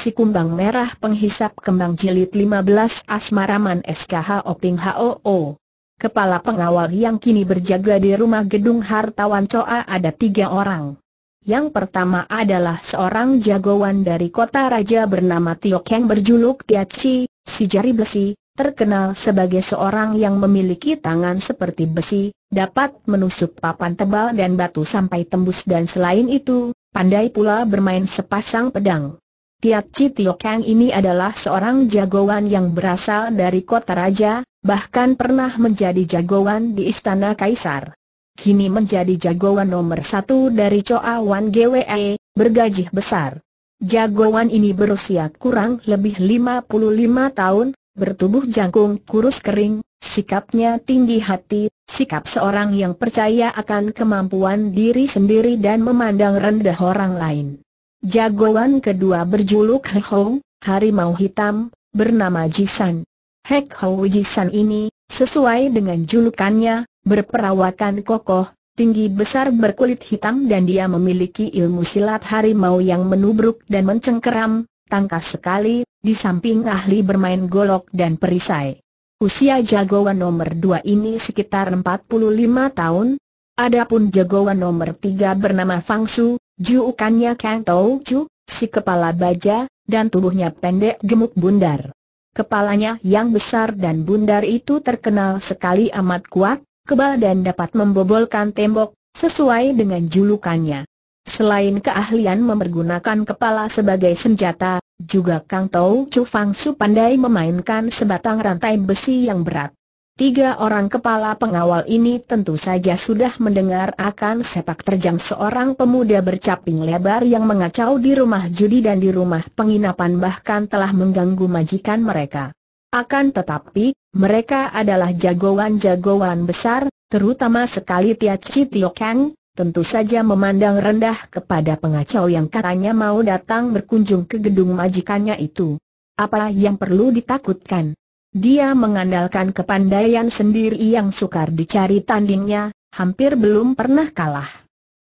Si Kumbang Merah Penghisap Kembang Jilid 15 Asmaraman SKH Oping HOO Kepala pengawal yang kini berjaga di rumah gedung hartawan Coa ada tiga orang. Yang pertama adalah seorang jagoan dari kota raja bernama Tiok yang berjuluk Tiachi, si jari besi, terkenal sebagai seorang yang memiliki tangan seperti besi, dapat menusuk papan tebal dan batu sampai tembus dan selain itu, pandai pula bermain sepasang pedang. Tiap Chi Tio Kang ini adalah seorang jagoan yang berasal dari kota raja, bahkan pernah menjadi jagoan di istana kaisar. Kini menjadi jagoan nomor satu dari coa Wan GWE, bergaji besar. Jagoan ini berusia kurang lebih 55 tahun, bertubuh jangkung kurus kering, sikapnya tinggi hati, sikap seorang yang percaya akan kemampuan diri sendiri dan memandang rendah orang lain. Jagoan kedua berjuluk He Hou, harimau hitam, bernama Jisan. Hek Hou Jisan ini, sesuai dengan julukannya, berperawakan kokoh, tinggi besar berkulit hitam dan dia memiliki ilmu silat harimau yang menubruk dan mencengkeram, tangkas sekali, di samping ahli bermain golok dan perisai. Usia jagoan nomor dua ini sekitar 45 tahun, adapun jagoan nomor tiga bernama Fangsu. Juukannya Kang Tau Chu, si kepala baja, dan tubuhnya pendek gemuk bundar. Kepalanya yang besar dan bundar itu terkenal sekali amat kuat, kebal dan dapat membobolkan tembok, sesuai dengan julukannya. Selain keahlian mempergunakan kepala sebagai senjata, juga Kang Tau Chu Fang Su pandai memainkan sebatang rantai besi yang berat. Tiga orang kepala pengawal ini tentu saja sudah mendengar akan sepak terjang seorang pemuda bercaping lebar yang mengacau di rumah judi dan di rumah penginapan bahkan telah mengganggu majikan mereka. Akan tetapi, mereka adalah jagoan-jagoan besar, terutama sekali Chi Tio Kang, tentu saja memandang rendah kepada pengacau yang katanya mau datang berkunjung ke gedung majikannya itu. Apa yang perlu ditakutkan? Dia mengandalkan kepandaian sendiri yang sukar dicari tandingnya, hampir belum pernah kalah.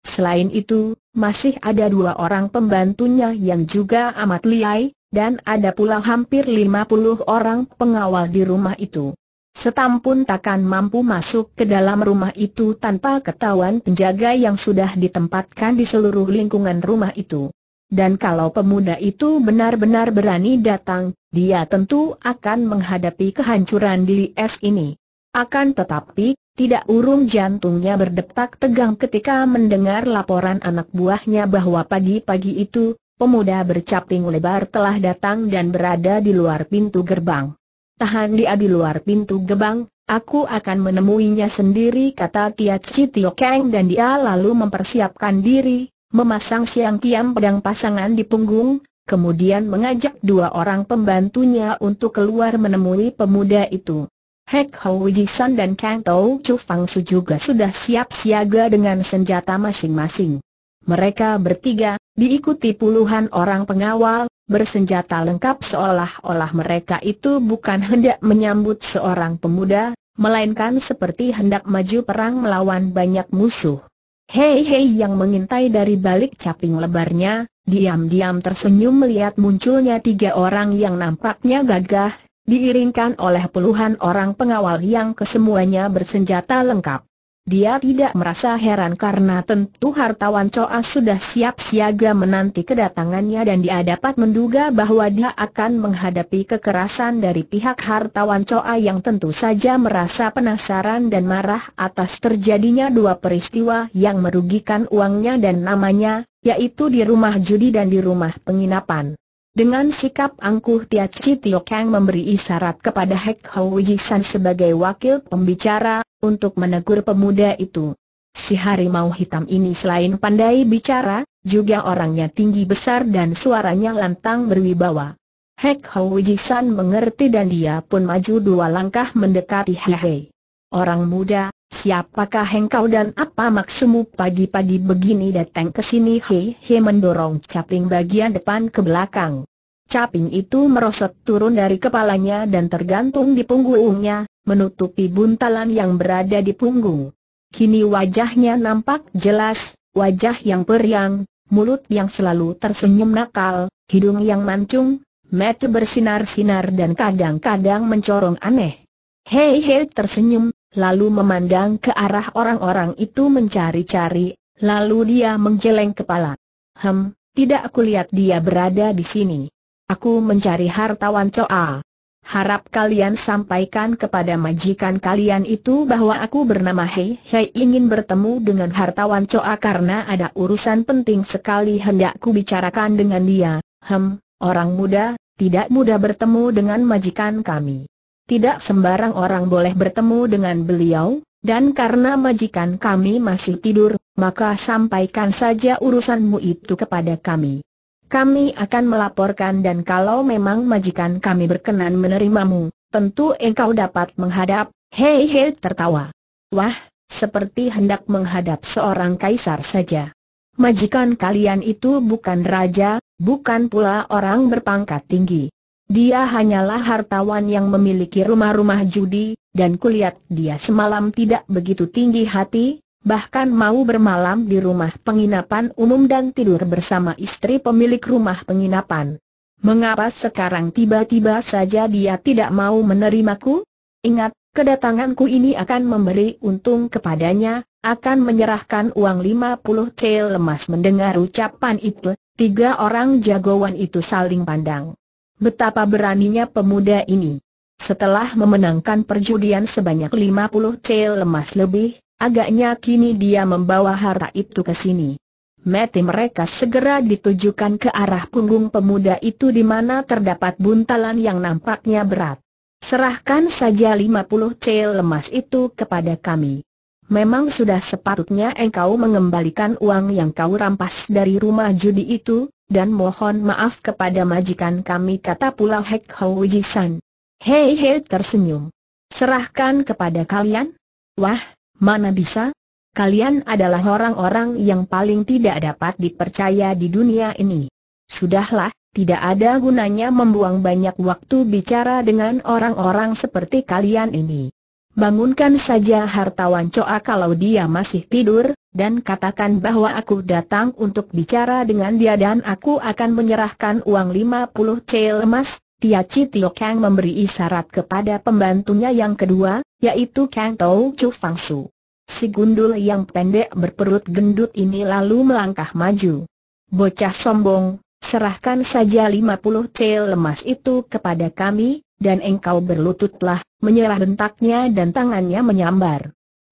Selain itu, masih ada dua orang pembantunya yang juga amat liai, dan ada pula hampir lima puluh orang pengawal di rumah itu. Setampun takkan mampu masuk ke dalam rumah itu tanpa ketahuan penjaga yang sudah ditempatkan di seluruh lingkungan rumah itu. Dan kalau pemuda itu benar-benar berani datang, dia tentu akan menghadapi kehancuran di es ini. Akan tetapi, tidak urung jantungnya berdetak tegang ketika mendengar laporan anak buahnya bahwa pagi-pagi itu, pemuda bercaping lebar telah datang dan berada di luar pintu gerbang. Tahan dia di luar pintu gerbang, aku akan menemuinya sendiri kata Tia Citiokeng dan dia lalu mempersiapkan diri, memasang siang kiam pedang pasangan di punggung, kemudian mengajak dua orang pembantunya untuk keluar menemui pemuda itu. Hek Hou Jisan dan Kang Tau Chu Fang Su juga sudah siap siaga dengan senjata masing-masing. Mereka bertiga, diikuti puluhan orang pengawal, bersenjata lengkap seolah-olah mereka itu bukan hendak menyambut seorang pemuda, melainkan seperti hendak maju perang melawan banyak musuh. Hei-hei yang mengintai dari balik caping lebarnya, diam-diam tersenyum melihat munculnya tiga orang yang nampaknya gagah, diiringkan oleh puluhan orang pengawal yang kesemuanya bersenjata lengkap. Dia tidak merasa heran karena tentu hartawan Coa sudah siap siaga menanti kedatangannya dan dia dapat menduga bahwa dia akan menghadapi kekerasan dari pihak hartawan Coa yang tentu saja merasa penasaran dan marah atas terjadinya dua peristiwa yang merugikan uangnya dan namanya, yaitu di rumah judi dan di rumah penginapan. Dengan sikap angkuh Tia Chi Tio Kang memberi isyarat kepada Hek Hou sebagai wakil pembicara, untuk menegur pemuda itu. Si harimau hitam ini selain pandai bicara, juga orangnya tinggi besar dan suaranya lantang berwibawa. Hek Hou mengerti dan dia pun maju dua langkah mendekati Hei Orang muda, Siapakah engkau dan apa maksudmu pagi-pagi begini datang ke sini? Hei, he mendorong caping bagian depan ke belakang. Caping itu merosot turun dari kepalanya dan tergantung di punggungnya, menutupi buntalan yang berada di punggung. Kini wajahnya nampak jelas, wajah yang periang, mulut yang selalu tersenyum nakal, hidung yang mancung, mata bersinar-sinar dan kadang-kadang mencorong aneh. Hei hei tersenyum, lalu memandang ke arah orang-orang itu mencari-cari, lalu dia menggeleng kepala. Hem, tidak aku lihat dia berada di sini. Aku mencari hartawan Coa. Harap kalian sampaikan kepada majikan kalian itu bahwa aku bernama Hei Hei ingin bertemu dengan hartawan Coa karena ada urusan penting sekali hendak ku bicarakan dengan dia. Hem, orang muda, tidak mudah bertemu dengan majikan kami. Tidak sembarang orang boleh bertemu dengan beliau, dan karena majikan kami masih tidur, maka sampaikan saja urusanmu itu kepada kami. Kami akan melaporkan dan kalau memang majikan kami berkenan menerimamu, tentu engkau dapat menghadap, hei hei tertawa. Wah, seperti hendak menghadap seorang kaisar saja. Majikan kalian itu bukan raja, bukan pula orang berpangkat tinggi. Dia hanyalah hartawan yang memiliki rumah-rumah judi, dan kulihat dia semalam tidak begitu tinggi hati, bahkan mau bermalam di rumah penginapan umum dan tidur bersama istri pemilik rumah penginapan. Mengapa sekarang tiba-tiba saja dia tidak mau menerimaku? Ingat, kedatanganku ini akan memberi untung kepadanya, akan menyerahkan uang 50 cel lemas mendengar ucapan itu, tiga orang jagoan itu saling pandang. Betapa beraninya pemuda ini. Setelah memenangkan perjudian sebanyak 50 cel lemas lebih, agaknya kini dia membawa harta itu ke sini. Mati mereka segera ditujukan ke arah punggung pemuda itu di mana terdapat buntalan yang nampaknya berat. Serahkan saja 50 cel lemas itu kepada kami memang sudah sepatutnya engkau mengembalikan uang yang kau rampas dari rumah judi itu, dan mohon maaf kepada majikan kami kata pula Hek Hou Jisan. Hei hei tersenyum. Serahkan kepada kalian? Wah, mana bisa? Kalian adalah orang-orang yang paling tidak dapat dipercaya di dunia ini. Sudahlah, tidak ada gunanya membuang banyak waktu bicara dengan orang-orang seperti kalian ini bangunkan saja hartawan Coa kalau dia masih tidur, dan katakan bahwa aku datang untuk bicara dengan dia dan aku akan menyerahkan uang 50 cel emas. Tia Chi Tio Kang memberi isyarat kepada pembantunya yang kedua, yaitu Kang Tau Chu Fang Su. Si gundul yang pendek berperut gendut ini lalu melangkah maju. Bocah sombong, serahkan saja 50 cel emas itu kepada kami, dan engkau berlututlah, menyerah bentaknya dan tangannya menyambar.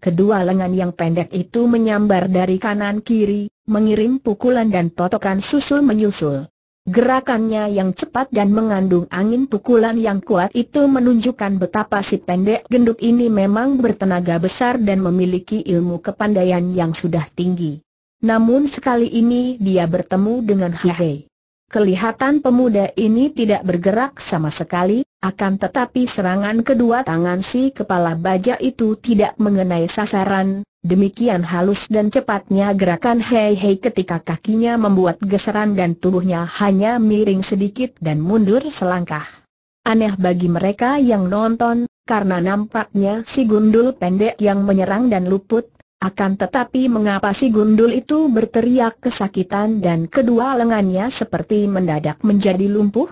Kedua lengan yang pendek itu menyambar dari kanan kiri, mengirim pukulan dan totokan susul menyusul. Gerakannya yang cepat dan mengandung angin pukulan yang kuat itu menunjukkan betapa si pendek gendut ini memang bertenaga besar dan memiliki ilmu kepandaian yang sudah tinggi. Namun sekali ini dia bertemu dengan Hei. Kelihatan pemuda ini tidak bergerak sama sekali, akan tetapi serangan kedua tangan si kepala baja itu tidak mengenai sasaran, demikian halus dan cepatnya gerakan Hei Hei ketika kakinya membuat geseran dan tubuhnya hanya miring sedikit dan mundur selangkah. Aneh bagi mereka yang nonton, karena nampaknya si gundul pendek yang menyerang dan luput akan tetapi mengapa si gundul itu berteriak kesakitan dan kedua lengannya seperti mendadak menjadi lumpuh?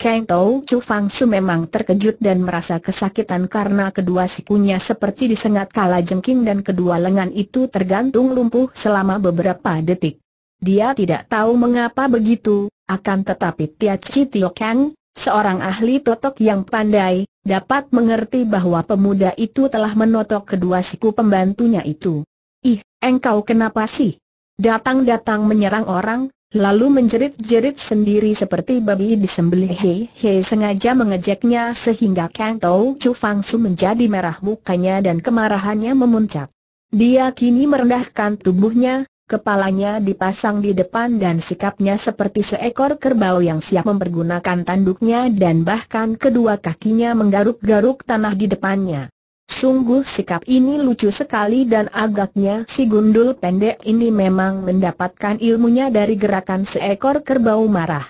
Kang Tau Chu Fang Su memang terkejut dan merasa kesakitan karena kedua sikunya seperti disengat kala jengking dan kedua lengan itu tergantung lumpuh selama beberapa detik. Dia tidak tahu mengapa begitu, akan tetapi Tia Chi Tio Kang, Seorang ahli totok yang pandai, dapat mengerti bahwa pemuda itu telah menotok kedua siku pembantunya itu. Ih, engkau kenapa sih? Datang-datang menyerang orang, lalu menjerit-jerit sendiri seperti babi disembelih. Hei, hei, sengaja mengejeknya sehingga Kang Tau Chu Fang Su menjadi merah mukanya dan kemarahannya memuncak. Dia kini merendahkan tubuhnya, kepalanya dipasang di depan dan sikapnya seperti seekor kerbau yang siap mempergunakan tanduknya dan bahkan kedua kakinya menggaruk-garuk tanah di depannya. Sungguh sikap ini lucu sekali dan agaknya si gundul pendek ini memang mendapatkan ilmunya dari gerakan seekor kerbau marah.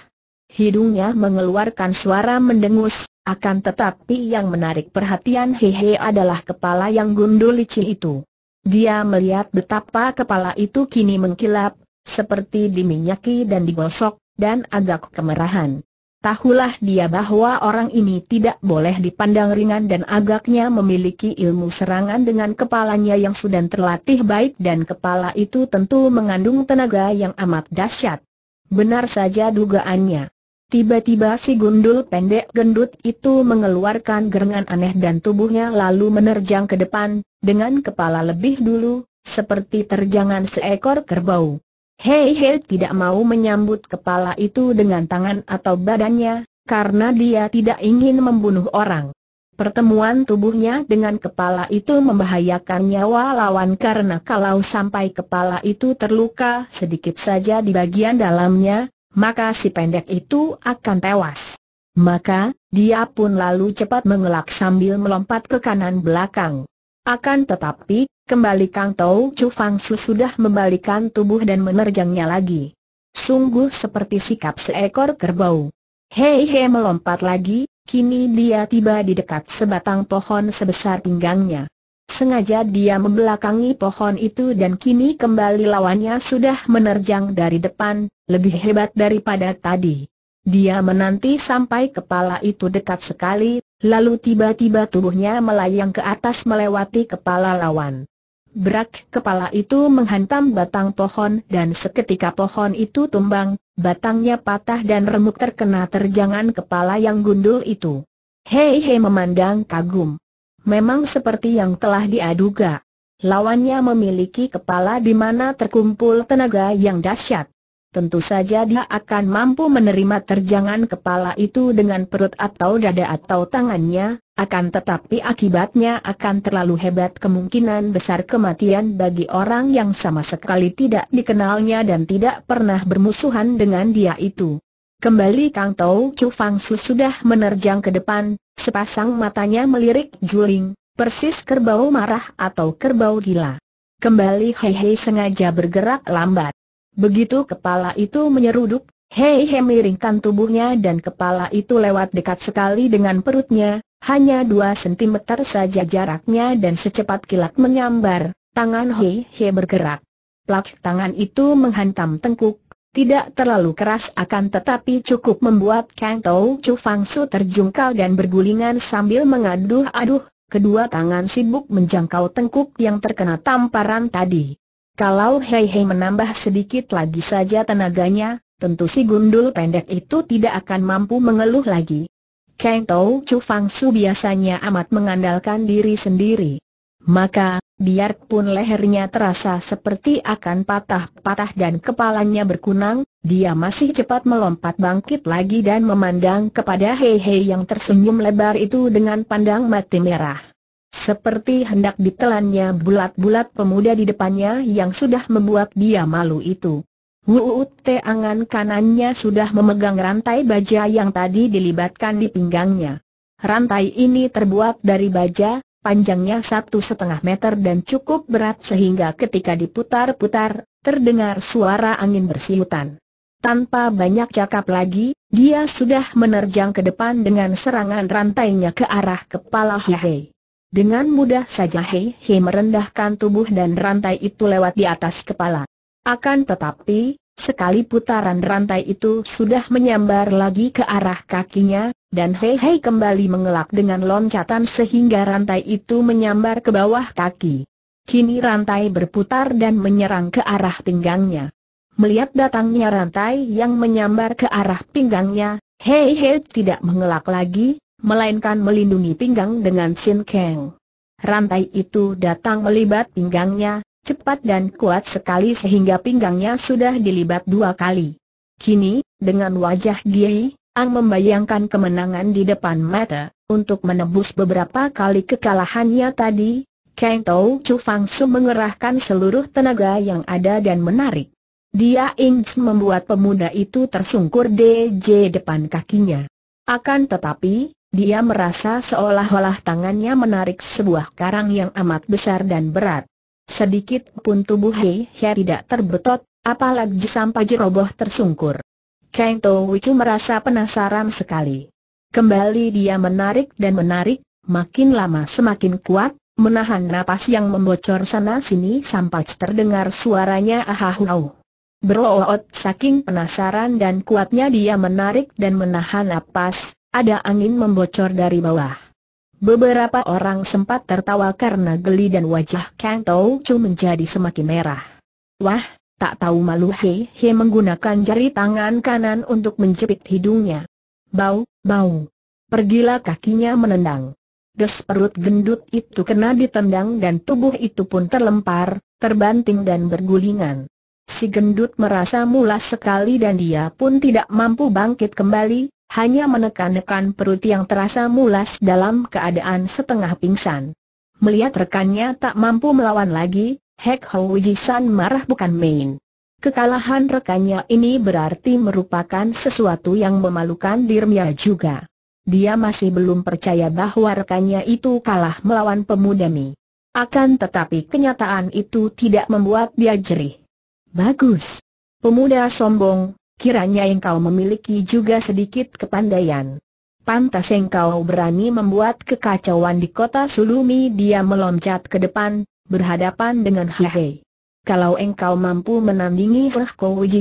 Hidungnya mengeluarkan suara mendengus, akan tetapi yang menarik perhatian Hehe adalah kepala yang gundul licin itu. Dia melihat betapa kepala itu kini mengkilap, seperti diminyaki dan digosok, dan agak kemerahan. Tahulah dia bahwa orang ini tidak boleh dipandang ringan dan agaknya memiliki ilmu serangan dengan kepalanya yang sudah terlatih baik dan kepala itu tentu mengandung tenaga yang amat dahsyat. Benar saja dugaannya. Tiba-tiba si gundul pendek gendut itu mengeluarkan gerengan aneh dan tubuhnya lalu menerjang ke depan, dengan kepala lebih dulu, seperti terjangan seekor kerbau. Hei Hei tidak mau menyambut kepala itu dengan tangan atau badannya, karena dia tidak ingin membunuh orang. Pertemuan tubuhnya dengan kepala itu membahayakan nyawa lawan karena kalau sampai kepala itu terluka sedikit saja di bagian dalamnya, maka si pendek itu akan tewas. Maka, dia pun lalu cepat mengelak sambil melompat ke kanan belakang. Akan tetapi, kembali Kang Tau Chu Fang Su sudah membalikan tubuh dan menerjangnya lagi. Sungguh seperti sikap seekor kerbau. Hei hei melompat lagi, kini dia tiba di dekat sebatang pohon sebesar pinggangnya. Sengaja dia membelakangi pohon itu dan kini kembali lawannya sudah menerjang dari depan, lebih hebat daripada tadi. Dia menanti sampai kepala itu dekat sekali, lalu tiba-tiba tubuhnya melayang ke atas melewati kepala lawan. Berak kepala itu menghantam batang pohon dan seketika pohon itu tumbang, batangnya patah dan remuk terkena terjangan kepala yang gundul itu. Hei hei memandang kagum memang seperti yang telah diaduga. Lawannya memiliki kepala di mana terkumpul tenaga yang dahsyat. Tentu saja dia akan mampu menerima terjangan kepala itu dengan perut atau dada atau tangannya, akan tetapi akibatnya akan terlalu hebat kemungkinan besar kematian bagi orang yang sama sekali tidak dikenalnya dan tidak pernah bermusuhan dengan dia itu. Kembali Kang Tau Chu Fang Su sudah menerjang ke depan, sepasang matanya melirik juling, persis kerbau marah atau kerbau gila. Kembali Hei Hei sengaja bergerak lambat. Begitu kepala itu menyeruduk, Hei Hei miringkan tubuhnya dan kepala itu lewat dekat sekali dengan perutnya, hanya dua sentimeter saja jaraknya dan secepat kilat menyambar, tangan Hei Hei bergerak. Plak tangan itu menghantam tengkuk, tidak terlalu keras akan tetapi cukup membuat Kang Tau Chu Fang Su terjungkal dan bergulingan sambil mengaduh-aduh, kedua tangan sibuk menjangkau tengkuk yang terkena tamparan tadi. Kalau Hei Hei menambah sedikit lagi saja tenaganya, tentu si gundul pendek itu tidak akan mampu mengeluh lagi. Kang Tau Chu Fang Su biasanya amat mengandalkan diri sendiri. Maka, biarpun lehernya terasa seperti akan patah-patah dan kepalanya berkunang, dia masih cepat melompat bangkit lagi dan memandang kepada Hei Hei yang tersenyum lebar itu dengan pandang mati merah. Seperti hendak ditelannya bulat-bulat pemuda di depannya yang sudah membuat dia malu itu. Wuut angan kanannya sudah memegang rantai baja yang tadi dilibatkan di pinggangnya. Rantai ini terbuat dari baja, panjangnya satu setengah meter dan cukup berat sehingga ketika diputar-putar, terdengar suara angin bersiutan. Tanpa banyak cakap lagi, dia sudah menerjang ke depan dengan serangan rantainya ke arah kepala Hehe. Dengan mudah saja Hehe merendahkan tubuh dan rantai itu lewat di atas kepala. Akan tetapi, sekali putaran rantai itu sudah menyambar lagi ke arah kakinya, dan Hei Hei kembali mengelak dengan loncatan sehingga rantai itu menyambar ke bawah kaki. Kini rantai berputar dan menyerang ke arah pinggangnya. Melihat datangnya rantai yang menyambar ke arah pinggangnya, Hei Hei tidak mengelak lagi, melainkan melindungi pinggang dengan Sin Kang. Rantai itu datang melibat pinggangnya, cepat dan kuat sekali sehingga pinggangnya sudah dilibat dua kali. Kini, dengan wajah Gie, Ang membayangkan kemenangan di depan mata, untuk menebus beberapa kali kekalahannya tadi, Kang Tau Chu Fang Su mengerahkan seluruh tenaga yang ada dan menarik. Dia ingin membuat pemuda itu tersungkur DJ depan kakinya. Akan tetapi, dia merasa seolah-olah tangannya menarik sebuah karang yang amat besar dan berat. Sedikit pun tubuh Hei Hei tidak terbetot, apalagi sampai jeroboh tersungkur. Kang Toucu merasa penasaran sekali. Kembali dia menarik dan menarik, makin lama semakin kuat, menahan napas yang membocor sana-sini sampai terdengar suaranya ahahuau. Beroot saking penasaran dan kuatnya dia menarik dan menahan napas, ada angin membocor dari bawah. Beberapa orang sempat tertawa karena geli dan wajah Kang Toucu menjadi semakin merah. Wah, Tak tahu malu He He menggunakan jari tangan kanan untuk menjepit hidungnya. Bau, bau. Pergilah kakinya menendang. Des perut gendut itu kena ditendang dan tubuh itu pun terlempar, terbanting dan bergulingan. Si gendut merasa mulas sekali dan dia pun tidak mampu bangkit kembali, hanya menekan-nekan perut yang terasa mulas dalam keadaan setengah pingsan. Melihat rekannya tak mampu melawan lagi, Hek Hou Jisan marah bukan main. Kekalahan rekannya ini berarti merupakan sesuatu yang memalukan dirinya juga. Dia masih belum percaya bahwa rekannya itu kalah melawan pemuda Mi. Akan tetapi kenyataan itu tidak membuat dia jerih. Bagus. Pemuda sombong, kiranya engkau memiliki juga sedikit kepandaian. Pantas engkau berani membuat kekacauan di kota Sulumi dia meloncat ke depan, berhadapan dengan ya. Hei. Kalau engkau mampu menandingi Heh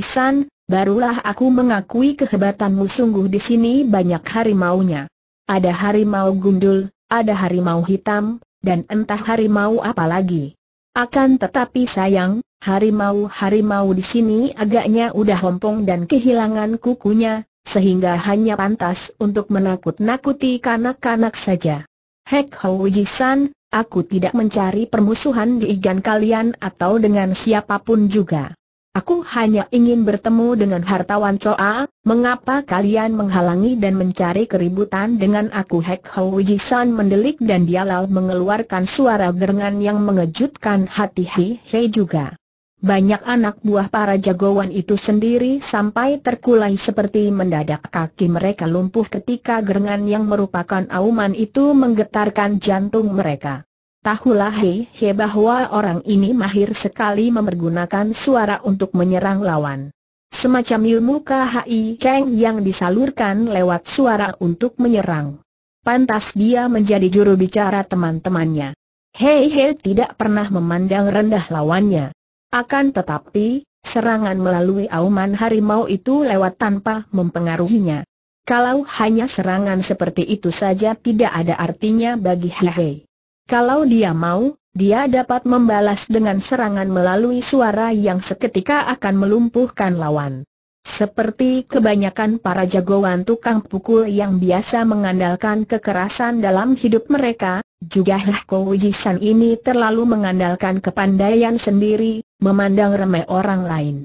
San, barulah aku mengakui kehebatanmu sungguh di sini banyak harimaunya. Ada harimau gundul, ada harimau hitam, dan entah harimau apa lagi. Akan tetapi sayang, harimau-harimau di sini agaknya udah hompong dan kehilangan kukunya, sehingga hanya pantas untuk menakut-nakuti kanak-kanak saja. Hek Hou San, Aku tidak mencari permusuhan di igan kalian atau dengan siapapun juga. Aku hanya ingin bertemu dengan hartawan Choa, mengapa kalian menghalangi dan mencari keributan dengan aku Hek Hou Jisan mendelik dan dialal mengeluarkan suara gerengan yang mengejutkan hati Hei, Hei juga. Banyak anak buah para jagoan itu sendiri sampai terkulai seperti mendadak kaki mereka lumpuh ketika gerangan yang merupakan auman itu menggetarkan jantung mereka. Tahulah He He bahwa orang ini mahir sekali memergunakan suara untuk menyerang lawan. Semacam ilmu KHI Kang yang disalurkan lewat suara untuk menyerang. Pantas dia menjadi juru bicara teman-temannya. Hei Hei tidak pernah memandang rendah lawannya. Akan tetapi, serangan melalui auman harimau itu lewat tanpa mempengaruhinya. Kalau hanya serangan seperti itu saja tidak ada artinya bagi Hei. Kalau dia mau, dia dapat membalas dengan serangan melalui suara yang seketika akan melumpuhkan lawan. Seperti kebanyakan para jagoan tukang pukul yang biasa mengandalkan kekerasan dalam hidup mereka, juga Heh Kowijisan ini terlalu mengandalkan kepandaian sendiri, memandang remeh orang lain.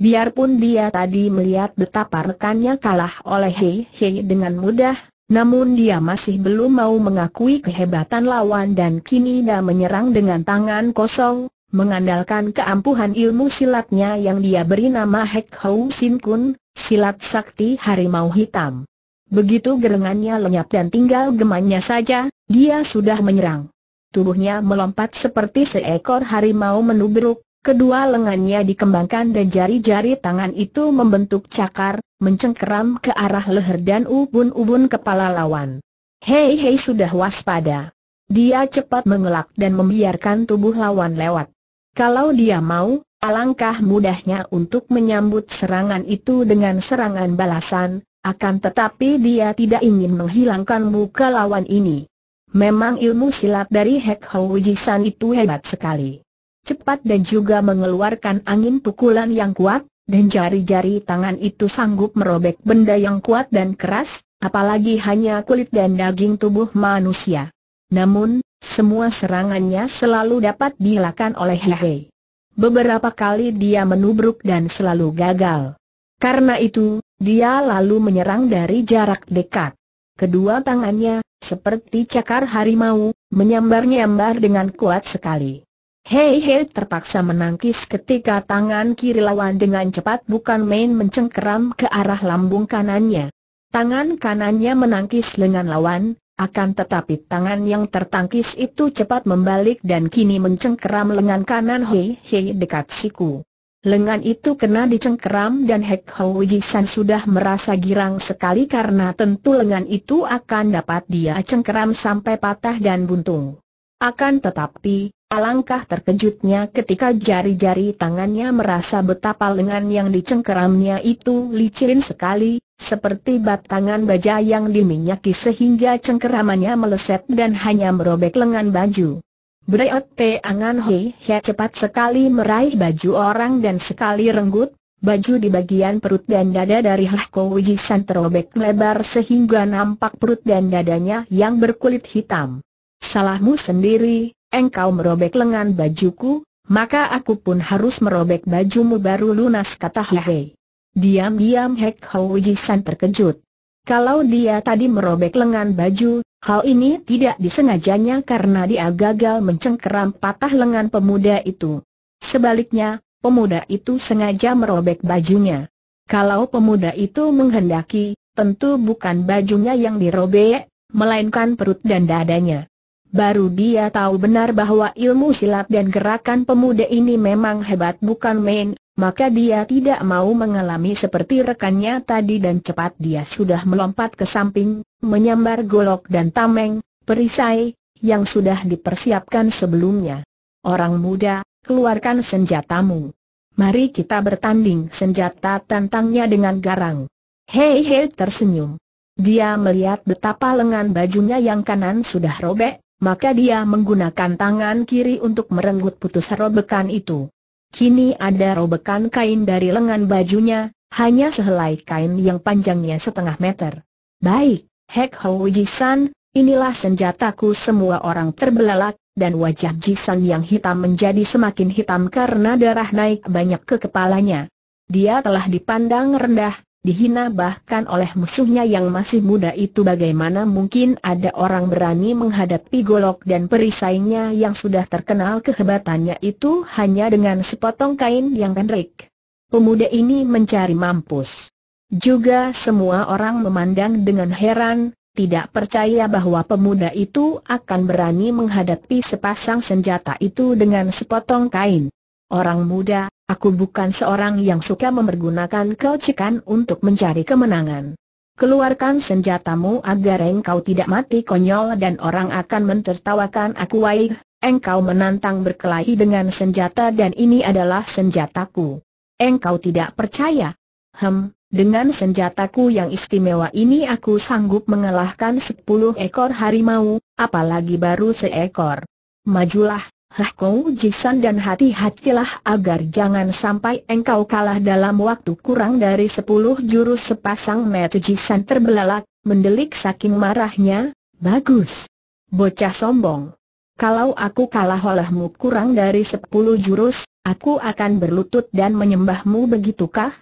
Biarpun dia tadi melihat betapa rekannya kalah oleh Hei Hei dengan mudah, namun dia masih belum mau mengakui kehebatan lawan dan kini dia menyerang dengan tangan kosong, mengandalkan keampuhan ilmu silatnya yang dia beri nama Hek Hou Sin Kun, silat sakti harimau hitam. Begitu gerengannya lenyap dan tinggal gemannya saja, dia sudah menyerang. Tubuhnya melompat seperti seekor harimau menubruk, Kedua lengannya dikembangkan dan jari-jari tangan itu membentuk cakar, mencengkeram ke arah leher dan ubun-ubun kepala lawan. Hei hei sudah waspada. Dia cepat mengelak dan membiarkan tubuh lawan lewat. Kalau dia mau, alangkah mudahnya untuk menyambut serangan itu dengan serangan balasan, akan tetapi dia tidak ingin menghilangkan muka lawan ini. Memang ilmu silat dari Hek Hou Jisan itu hebat sekali cepat dan juga mengeluarkan angin pukulan yang kuat, dan jari-jari tangan itu sanggup merobek benda yang kuat dan keras, apalagi hanya kulit dan daging tubuh manusia. Namun, semua serangannya selalu dapat dilakukan oleh Hehe. Beberapa kali dia menubruk dan selalu gagal. Karena itu, dia lalu menyerang dari jarak dekat. Kedua tangannya, seperti cakar harimau, menyambar-nyambar dengan kuat sekali. Hei Hei terpaksa menangkis ketika tangan kiri lawan dengan cepat bukan main mencengkeram ke arah lambung kanannya. Tangan kanannya menangkis lengan lawan, akan tetapi tangan yang tertangkis itu cepat membalik dan kini mencengkeram lengan kanan Hei Hei dekat siku. Lengan itu kena dicengkeram dan Hek Hou Jisan sudah merasa girang sekali karena tentu lengan itu akan dapat dia cengkeram sampai patah dan buntung. Akan tetapi, Alangkah terkejutnya ketika jari-jari tangannya merasa betapa lengan yang dicengkeramnya itu licin sekali, seperti batangan baja yang diminyaki sehingga cengkeramannya meleset dan hanya merobek lengan baju. Breot Te Angan Hei He cepat sekali meraih baju orang dan sekali renggut, Baju di bagian perut dan dada dari Hako Wijisan terobek lebar sehingga nampak perut dan dadanya yang berkulit hitam. Salahmu sendiri, engkau merobek lengan bajuku, maka aku pun harus merobek bajumu baru lunas kata Hehe. Diam-diam Hek Houjisan Jisan terkejut. Kalau dia tadi merobek lengan baju, hal ini tidak disengajanya karena dia gagal mencengkeram patah lengan pemuda itu. Sebaliknya, pemuda itu sengaja merobek bajunya. Kalau pemuda itu menghendaki, tentu bukan bajunya yang dirobek, melainkan perut dan dadanya baru dia tahu benar bahwa ilmu silat dan gerakan pemuda ini memang hebat bukan main, maka dia tidak mau mengalami seperti rekannya tadi dan cepat dia sudah melompat ke samping, menyambar golok dan tameng, perisai, yang sudah dipersiapkan sebelumnya. Orang muda, keluarkan senjatamu. Mari kita bertanding senjata tantangnya dengan garang. Hei hei tersenyum. Dia melihat betapa lengan bajunya yang kanan sudah robek, maka dia menggunakan tangan kiri untuk merenggut putus robekan itu. Kini ada robekan kain dari lengan bajunya, hanya sehelai kain yang panjangnya setengah meter. Baik, Hek Hou Jisan, inilah senjataku semua orang terbelalak, dan wajah Jisan yang hitam menjadi semakin hitam karena darah naik banyak ke kepalanya. Dia telah dipandang rendah, dihina bahkan oleh musuhnya yang masih muda itu bagaimana mungkin ada orang berani menghadapi golok dan perisainya yang sudah terkenal kehebatannya itu hanya dengan sepotong kain yang pendek. Pemuda ini mencari mampus. Juga semua orang memandang dengan heran, tidak percaya bahwa pemuda itu akan berani menghadapi sepasang senjata itu dengan sepotong kain. Orang muda, Aku bukan seorang yang suka mempergunakan kelcikan untuk mencari kemenangan. Keluarkan senjatamu agar engkau tidak mati konyol dan orang akan mentertawakan aku Wai, engkau menantang berkelahi dengan senjata dan ini adalah senjataku. Engkau tidak percaya? Hem, dengan senjataku yang istimewa ini aku sanggup mengalahkan sepuluh ekor harimau, apalagi baru seekor. Majulah, Kau, Jisan dan hati-hatilah agar jangan sampai engkau kalah dalam waktu kurang dari sepuluh jurus sepasang Mete Jisan terbelalak, mendelik saking marahnya, bagus. Bocah sombong. Kalau aku kalah olehmu kurang dari sepuluh jurus, aku akan berlutut dan menyembahmu begitukah?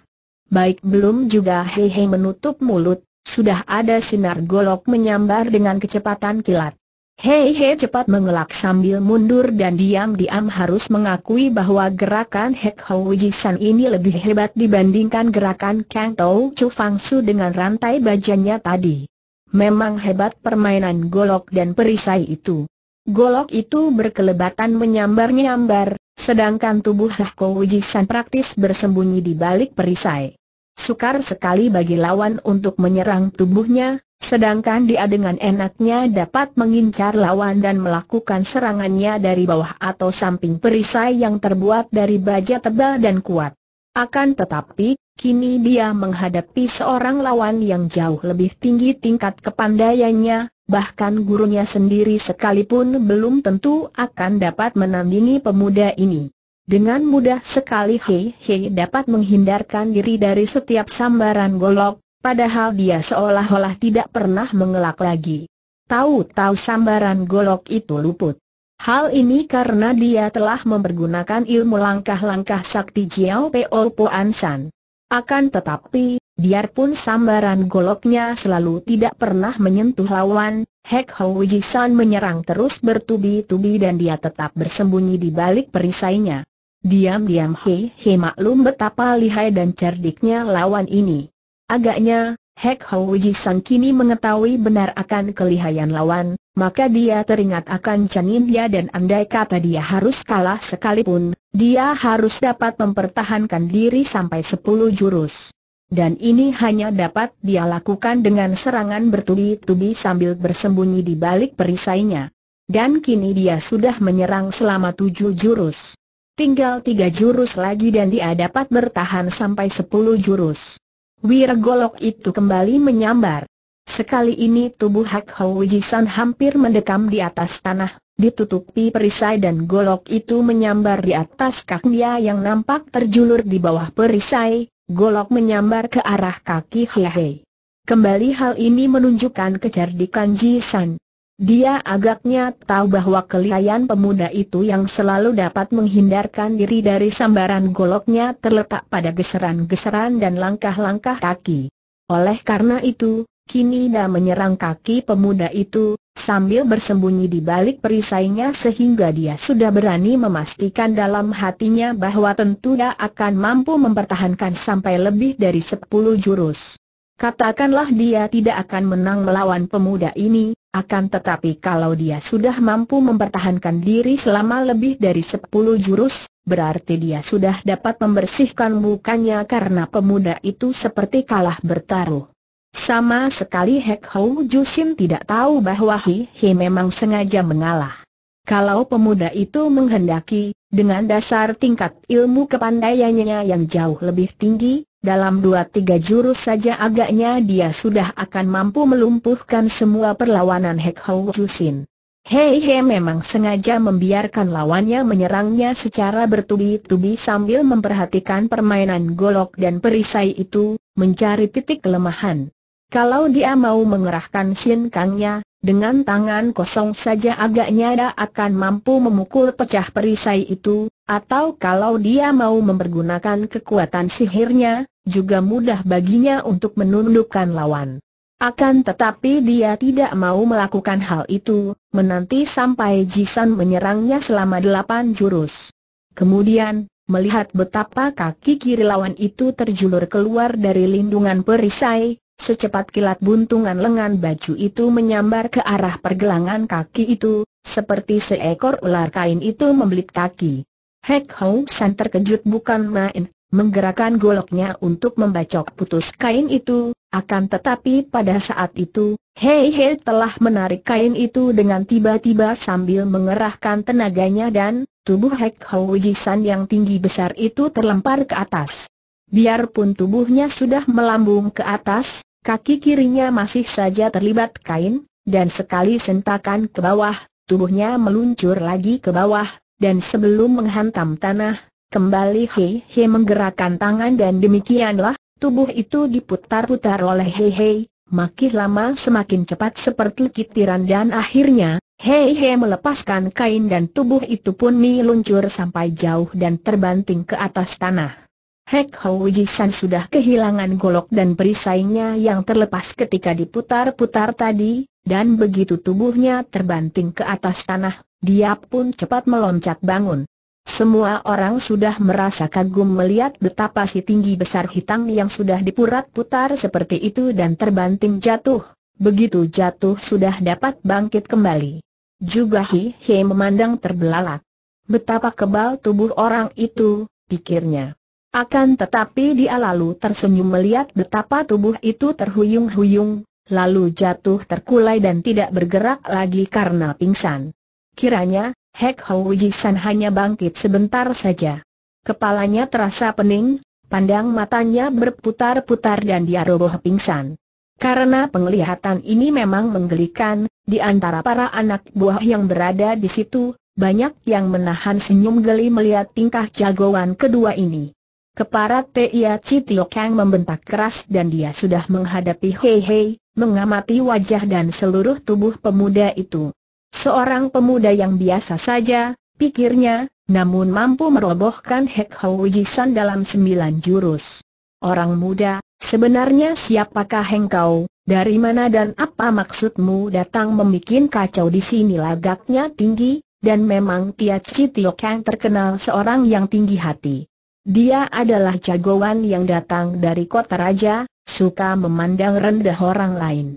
Baik belum juga hehe menutup mulut, sudah ada sinar golok menyambar dengan kecepatan kilat. Hei hei, cepat mengelak sambil mundur dan diam-diam harus mengakui bahwa gerakan Hek Hou Jisan ini lebih hebat dibandingkan gerakan Kang Tou Chu Fang Su dengan rantai bajanya tadi. Memang hebat permainan golok dan perisai itu. Golok itu berkelebatan menyambar-nyambar, sedangkan tubuh Hek Hou praktis bersembunyi di balik perisai. Sukar sekali bagi lawan untuk menyerang tubuhnya, Sedangkan dia dengan enaknya dapat mengincar lawan dan melakukan serangannya dari bawah atau samping perisai yang terbuat dari baja tebal dan kuat. Akan tetapi, kini dia menghadapi seorang lawan yang jauh lebih tinggi tingkat kepandaiannya, bahkan gurunya sendiri sekalipun belum tentu akan dapat menandingi pemuda ini. Dengan mudah sekali Hei Hei dapat menghindarkan diri dari setiap sambaran golok, padahal dia seolah-olah tidak pernah mengelak lagi. Tahu-tahu sambaran golok itu luput. Hal ini karena dia telah mempergunakan ilmu langkah-langkah sakti Jiao Peo Poan San. Akan tetapi, biarpun sambaran goloknya selalu tidak pernah menyentuh lawan, Hek Hou Jisan menyerang terus bertubi-tubi dan dia tetap bersembunyi di balik perisainya. Diam-diam Hei Hei maklum betapa lihai dan cerdiknya lawan ini. Agaknya, Hek Hou Ji kini mengetahui benar akan kelihayan lawan, maka dia teringat akan Chan India dan andai kata dia harus kalah sekalipun, dia harus dapat mempertahankan diri sampai sepuluh jurus. Dan ini hanya dapat dia lakukan dengan serangan bertubi-tubi sambil bersembunyi di balik perisainya. Dan kini dia sudah menyerang selama tujuh jurus. Tinggal tiga jurus lagi dan dia dapat bertahan sampai sepuluh jurus. Golok itu kembali menyambar. Sekali ini tubuh Hak Hou hampir mendekam di atas tanah, ditutupi perisai dan golok itu menyambar di atas kakinya yang nampak terjulur di bawah perisai, golok menyambar ke arah kaki Hei Kembali hal ini menunjukkan kecerdikan Jisan. Dia agaknya tahu bahwa kelihayan pemuda itu yang selalu dapat menghindarkan diri dari sambaran goloknya terletak pada geseran-geseran dan langkah-langkah kaki. Oleh karena itu, kini dia menyerang kaki pemuda itu, sambil bersembunyi di balik perisainya sehingga dia sudah berani memastikan dalam hatinya bahwa tentu dia akan mampu mempertahankan sampai lebih dari sepuluh jurus. Katakanlah dia tidak akan menang melawan pemuda ini, akan tetapi kalau dia sudah mampu mempertahankan diri selama lebih dari sepuluh jurus, berarti dia sudah dapat membersihkan mukanya karena pemuda itu seperti kalah bertaruh. Sama sekali Hek Hou Jusin tidak tahu bahwa Hi Hi memang sengaja mengalah. Kalau pemuda itu menghendaki, dengan dasar tingkat ilmu kepandaiannya yang jauh lebih tinggi, dalam dua-tiga jurus saja agaknya dia sudah akan mampu melumpuhkan semua perlawanan Hek Hou Jusin. Hei hei memang sengaja membiarkan lawannya menyerangnya secara bertubi-tubi sambil memperhatikan permainan golok dan perisai itu, mencari titik kelemahan. Kalau dia mau mengerahkan sin kangnya, dengan tangan kosong saja agaknya dia akan mampu memukul pecah perisai itu, atau kalau dia mau mempergunakan kekuatan sihirnya, juga mudah baginya untuk menundukkan lawan. Akan tetapi dia tidak mau melakukan hal itu, menanti sampai Jisan menyerangnya selama delapan jurus. Kemudian, melihat betapa kaki kiri lawan itu terjulur keluar dari lindungan perisai, Secepat kilat buntungan lengan baju itu menyambar ke arah pergelangan kaki itu, seperti seekor ular kain itu membelit kaki. Hek Hou San terkejut bukan main, menggerakkan goloknya untuk membacok putus kain itu, akan tetapi pada saat itu, Hei Hei telah menarik kain itu dengan tiba-tiba sambil mengerahkan tenaganya dan tubuh Hek Hou Jisan yang tinggi besar itu terlempar ke atas. Biarpun tubuhnya sudah melambung ke atas, kaki kirinya masih saja terlibat kain, dan sekali sentakan ke bawah, tubuhnya meluncur lagi ke bawah, dan sebelum menghantam tanah, Kembali Hei Hei menggerakkan tangan dan demikianlah, tubuh itu diputar-putar oleh Hei Hei, makin lama semakin cepat seperti kitiran dan akhirnya, Hei Hei melepaskan kain dan tubuh itu pun meluncur sampai jauh dan terbanting ke atas tanah. Hek Hou san sudah kehilangan golok dan perisainya yang terlepas ketika diputar-putar tadi, dan begitu tubuhnya terbanting ke atas tanah, dia pun cepat meloncat bangun. Semua orang sudah merasa kagum melihat betapa si tinggi besar hitam yang sudah dipurat-putar seperti itu dan terbanting jatuh. Begitu jatuh sudah dapat bangkit kembali. Juga Hi Hei memandang terbelalak. Betapa kebal tubuh orang itu, pikirnya. Akan tetapi dia lalu tersenyum melihat betapa tubuh itu terhuyung-huyung, lalu jatuh terkulai dan tidak bergerak lagi karena pingsan. Kiranya, Hek Hou Yisan hanya bangkit sebentar saja. Kepalanya terasa pening, pandang matanya berputar-putar dan dia roboh pingsan. Karena penglihatan ini memang menggelikan, di antara para anak buah yang berada di situ, banyak yang menahan senyum geli melihat tingkah jagoan kedua ini. Kepala Tia Citio Kang membentak keras dan dia sudah menghadapi Hei Hei, mengamati wajah dan seluruh tubuh pemuda itu. Seorang pemuda yang biasa saja, pikirnya, namun mampu merobohkan Hek Houji Jisan dalam sembilan jurus. Orang muda, sebenarnya siapakah engkau, dari mana dan apa maksudmu datang membuat kacau di sini lagaknya tinggi, dan memang Tiat Tio yang terkenal seorang yang tinggi hati. Dia adalah jagoan yang datang dari kota raja, suka memandang rendah orang lain.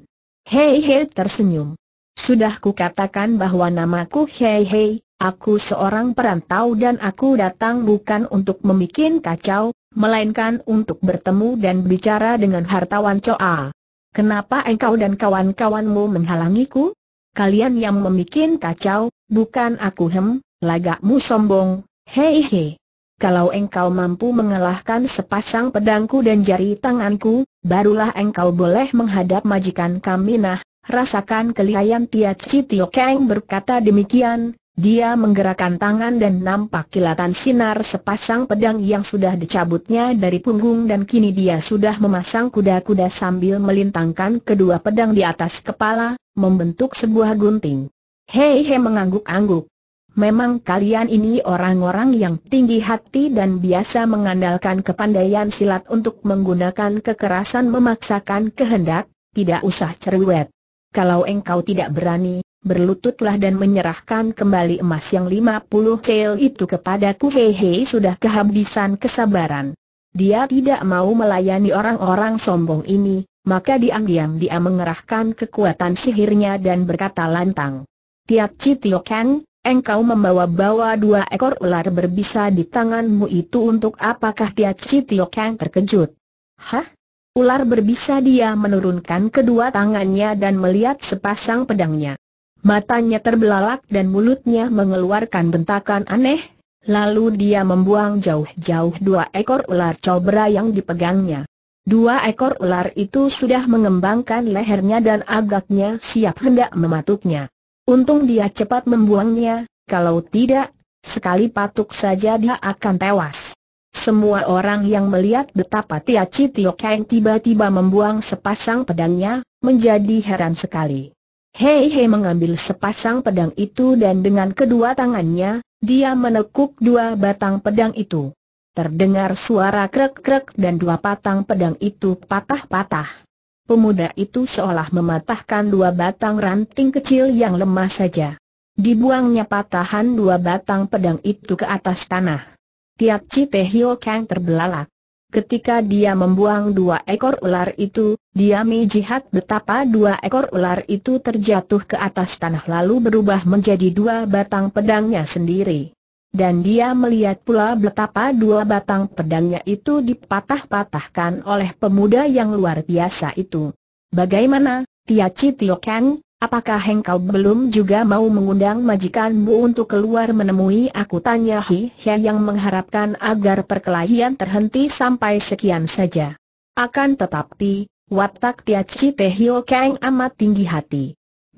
Hei hei tersenyum. Sudah kukatakan bahwa namaku Hei Hei, aku seorang perantau dan aku datang bukan untuk membuat kacau, melainkan untuk bertemu dan bicara dengan hartawan Coa. Kenapa engkau dan kawan-kawanmu menghalangiku? Kalian yang membuat kacau, bukan aku hem, lagakmu sombong, hei hei. Kalau engkau mampu mengalahkan sepasang pedangku dan jari tanganku, barulah engkau boleh menghadap majikan kami nah, Rasakan kelihayan Tia Tio Kang berkata demikian, dia menggerakkan tangan dan nampak kilatan sinar sepasang pedang yang sudah dicabutnya dari punggung dan kini dia sudah memasang kuda-kuda sambil melintangkan kedua pedang di atas kepala, membentuk sebuah gunting. Hei hei mengangguk-angguk. Memang kalian ini orang-orang yang tinggi hati dan biasa mengandalkan kepandaian silat untuk menggunakan kekerasan memaksakan kehendak, tidak usah cerewet. Kalau engkau tidak berani, berlututlah dan menyerahkan kembali emas yang 50 cel itu kepadaku Hehe sudah kehabisan kesabaran. Dia tidak mau melayani orang-orang sombong ini, maka diam-diam dia mengerahkan kekuatan sihirnya dan berkata lantang. Tiap Citio Kang, engkau membawa-bawa dua ekor ular berbisa di tanganmu itu untuk apakah Tiap Citio Kang terkejut? Hah? Ular berbisa dia menurunkan kedua tangannya dan melihat sepasang pedangnya. Matanya terbelalak dan mulutnya mengeluarkan bentakan aneh, lalu dia membuang jauh-jauh dua ekor ular cobra yang dipegangnya. Dua ekor ular itu sudah mengembangkan lehernya dan agaknya siap hendak mematuknya. Untung dia cepat membuangnya, kalau tidak, sekali patuk saja dia akan tewas. Semua orang yang melihat betapa Tia Tio Kang tiba-tiba membuang sepasang pedangnya, menjadi heran sekali. Hei Hei mengambil sepasang pedang itu dan dengan kedua tangannya, dia menekuk dua batang pedang itu. Terdengar suara krek-krek dan dua patang pedang itu patah-patah. Pemuda itu seolah mematahkan dua batang ranting kecil yang lemah saja. Dibuangnya patahan dua batang pedang itu ke atas tanah. Tiap Cipe Hio Kang terbelalak. Ketika dia membuang dua ekor ular itu, dia melihat betapa dua ekor ular itu terjatuh ke atas tanah lalu berubah menjadi dua batang pedangnya sendiri. Dan dia melihat pula betapa dua batang pedangnya itu dipatah-patahkan oleh pemuda yang luar biasa itu. Bagaimana, Tia Chi Tio Kang, apakah engkau belum juga mau mengundang majikanmu untuk keluar menemui aku tanya Hi yang mengharapkan agar perkelahian terhenti sampai sekian saja. Akan tetapi, watak Tia Te Hio Kang amat tinggi hati.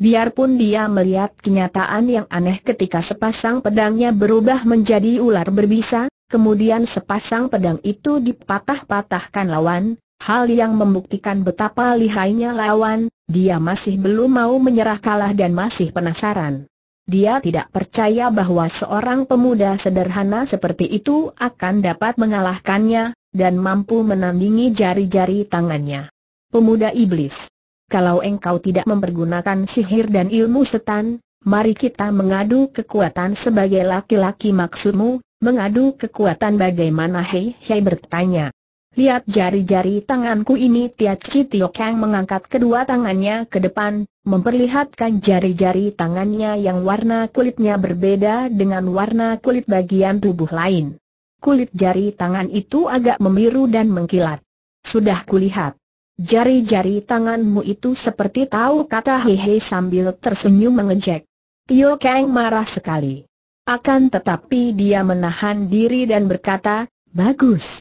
Biarpun dia melihat kenyataan yang aneh ketika sepasang pedangnya berubah menjadi ular berbisa, kemudian sepasang pedang itu dipatah-patahkan lawan, hal yang membuktikan betapa lihainya lawan, dia masih belum mau menyerah kalah dan masih penasaran. Dia tidak percaya bahwa seorang pemuda sederhana seperti itu akan dapat mengalahkannya, dan mampu menandingi jari-jari tangannya. Pemuda iblis. Kalau engkau tidak mempergunakan sihir dan ilmu setan, mari kita mengadu kekuatan sebagai laki-laki maksudmu, mengadu kekuatan bagaimana Hei Hei bertanya. Lihat jari-jari tanganku ini Tiat Chi Tio Kang mengangkat kedua tangannya ke depan, memperlihatkan jari-jari tangannya yang warna kulitnya berbeda dengan warna kulit bagian tubuh lain. Kulit jari tangan itu agak memiru dan mengkilat. Sudah kulihat. Jari-jari tanganmu itu seperti tahu kata hehe sambil tersenyum mengejek. Tio Kang marah sekali. Akan tetapi dia menahan diri dan berkata, Bagus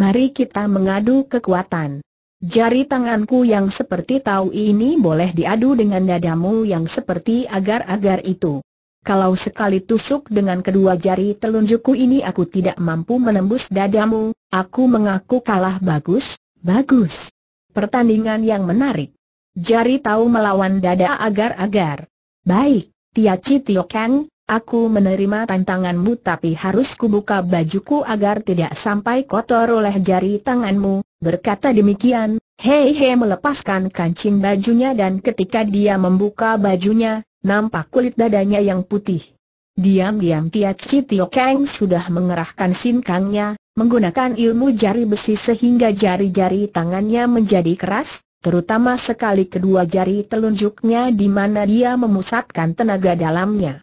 mari kita mengadu kekuatan. Jari tanganku yang seperti tahu ini boleh diadu dengan dadamu yang seperti agar-agar itu. Kalau sekali tusuk dengan kedua jari telunjukku ini aku tidak mampu menembus dadamu, aku mengaku kalah bagus, bagus. Pertandingan yang menarik. Jari tahu melawan dada agar-agar. Baik, Tia Chi Tio Kang, Aku menerima tantanganmu tapi harus kubuka bajuku agar tidak sampai kotor oleh jari tanganmu, berkata demikian, Hei Hei melepaskan kancing bajunya dan ketika dia membuka bajunya, nampak kulit dadanya yang putih. Diam-diam Tia Chi Tio Kang sudah mengerahkan sinkangnya, menggunakan ilmu jari besi sehingga jari-jari tangannya menjadi keras, terutama sekali kedua jari telunjuknya di mana dia memusatkan tenaga dalamnya.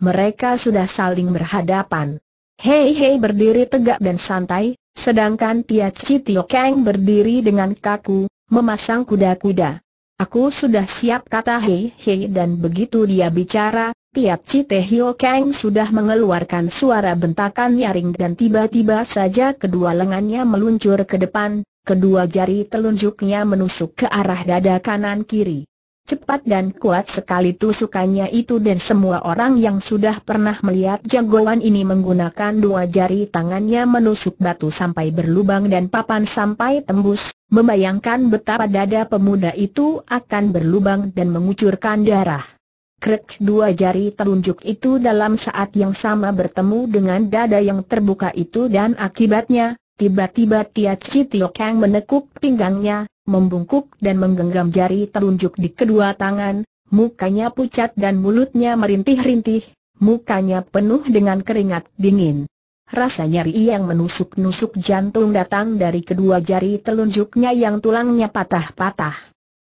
Mereka sudah saling berhadapan. Hei Hei berdiri tegak dan santai, sedangkan Tia Tio Kang berdiri dengan kaku, memasang kuda-kuda. Aku sudah siap kata Hei Hei dan begitu dia bicara, Tia Cite Tio Kang sudah mengeluarkan suara bentakan nyaring dan tiba-tiba saja kedua lengannya meluncur ke depan, kedua jari telunjuknya menusuk ke arah dada kanan kiri. Cepat dan kuat sekali tusukannya itu dan semua orang yang sudah pernah melihat jagoan ini menggunakan dua jari tangannya menusuk batu sampai berlubang dan papan sampai tembus, membayangkan betapa dada pemuda itu akan berlubang dan mengucurkan darah. Krek dua jari telunjuk itu dalam saat yang sama bertemu dengan dada yang terbuka itu dan akibatnya, tiba-tiba Tia Chi Tio menekuk pinggangnya, membungkuk dan menggenggam jari telunjuk di kedua tangan, mukanya pucat dan mulutnya merintih-rintih, mukanya penuh dengan keringat dingin. Rasa nyeri yang menusuk-nusuk jantung datang dari kedua jari telunjuknya yang tulangnya patah-patah.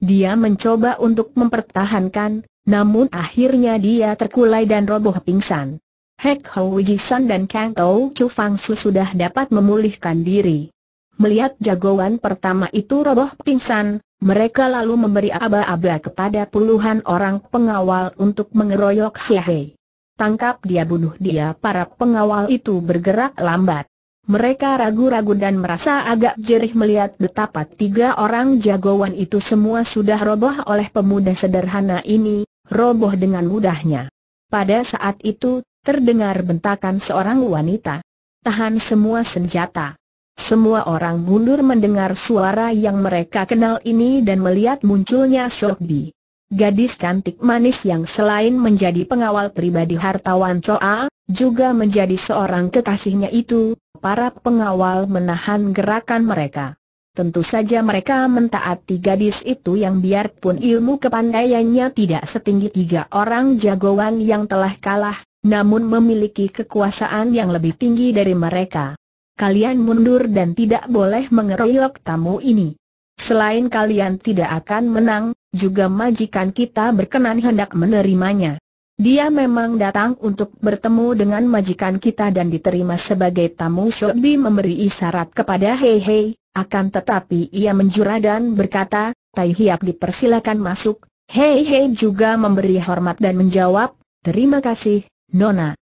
Dia mencoba untuk mempertahankan, namun akhirnya dia terkulai dan roboh pingsan. Hek Hou Jisan dan Kang Tou Chu Fang Su sudah dapat memulihkan diri. Melihat jagoan pertama itu roboh pingsan, mereka lalu memberi aba-aba kepada puluhan orang pengawal untuk mengeroyok Hehe. Tangkap dia bunuh dia para pengawal itu bergerak lambat. Mereka ragu-ragu dan merasa agak jerih melihat betapa tiga orang jagoan itu semua sudah roboh oleh pemuda sederhana ini, roboh dengan mudahnya. Pada saat itu, terdengar bentakan seorang wanita. Tahan semua senjata. Semua orang mundur mendengar suara yang mereka kenal ini dan melihat munculnya Shokbi. Gadis cantik manis yang selain menjadi pengawal pribadi hartawan Choa, juga menjadi seorang kekasihnya itu, para pengawal menahan gerakan mereka. Tentu saja mereka mentaati gadis itu yang biarpun ilmu kepandaiannya tidak setinggi tiga orang jagoan yang telah kalah, namun memiliki kekuasaan yang lebih tinggi dari mereka kalian mundur dan tidak boleh mengeroyok tamu ini. Selain kalian tidak akan menang, juga majikan kita berkenan hendak menerimanya. Dia memang datang untuk bertemu dengan majikan kita dan diterima sebagai tamu Shobi memberi isyarat kepada Hei Hei, akan tetapi ia menjura dan berkata, Tai Hiap dipersilakan masuk, Hei Hei juga memberi hormat dan menjawab, Terima kasih, Nona.